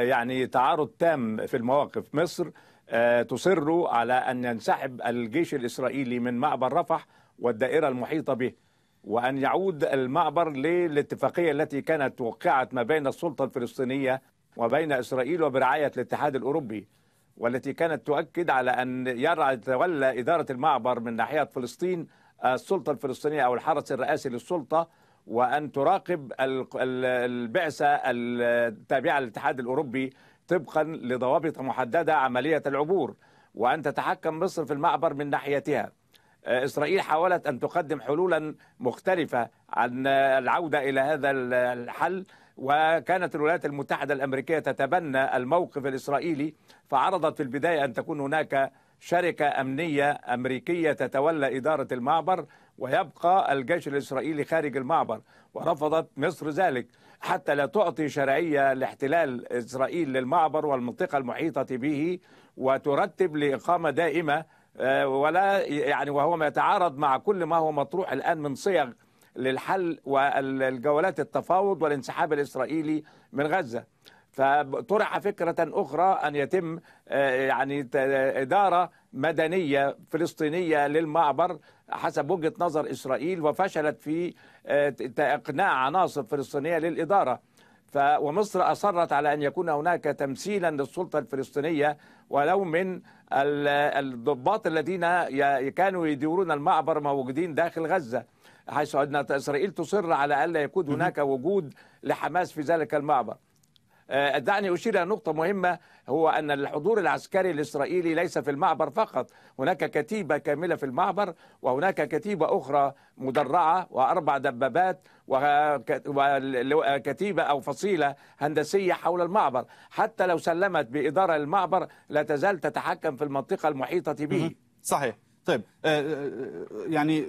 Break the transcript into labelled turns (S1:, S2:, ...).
S1: يعني تعارض تام في المواقف مصر آه، تصر على أن ينسحب الجيش الإسرائيلي من معبر رفح والدائرة المحيطة به وأن يعود المعبر للاتفاقية التي كانت وقعت ما بين السلطة الفلسطينية وبين إسرائيل وبرعاية الاتحاد الأوروبي والتي كانت تؤكد على أن يرعى تولى إدارة المعبر من ناحية فلسطين السلطة الفلسطينية أو الحرس الرئاسي للسلطة وأن تراقب البعثة التابعة للاتحاد الأوروبي طبقا لضوابط محددة عملية العبور وأن تتحكم مصر في المعبر من ناحيتها آه، إسرائيل حاولت أن تقدم حلولا مختلفة عن آه، العودة إلى هذا الحل وكانت الولايات المتحدة الأمريكية تتبنى الموقف الإسرائيلي فعرضت في البداية أن تكون هناك شركة أمنية أمريكية تتولى إدارة المعبر ويبقى الجيش الإسرائيلي خارج المعبر ورفضت مصر ذلك حتى لا تعطي شرعية لاحتلال إسرائيل للمعبر والمنطقة المحيطة به وترتب لإقامة دائمة آه، ولا يعني وهو ما يتعارض مع كل ما هو مطروح الآن من صيغ للحل والجولات التفاوض والانسحاب الإسرائيلي من غزة فطرح فكرة أخرى أن يتم آه، يعني إدارة مدنية فلسطينية للمعبر حسب وجهة نظر إسرائيل وفشلت في آه، إقناع عناصر فلسطينية للإدارة ف ومصر أصرت على أن يكون هناك تمثيلا للسلطة الفلسطينية ولو من الضباط الذين كانوا يديرون المعبر موجودين داخل غزة حيث أن إسرائيل تصر على ألا يكون هناك وجود لحماس في ذلك المعبر آه، دعني أشير إلى نقطة مهمة هو أن الحضور العسكري الإسرائيلي ليس في المعبر فقط هناك كتيبة كاملة في المعبر وهناك كتيبة أخرى مدرعة وأربع دبابات وكتيبة أو فصيلة هندسية حول المعبر حتى لو سلمت بإدارة المعبر لا تزال تتحكم في المنطقة المحيطة به صحيح طيب آه، آه، يعني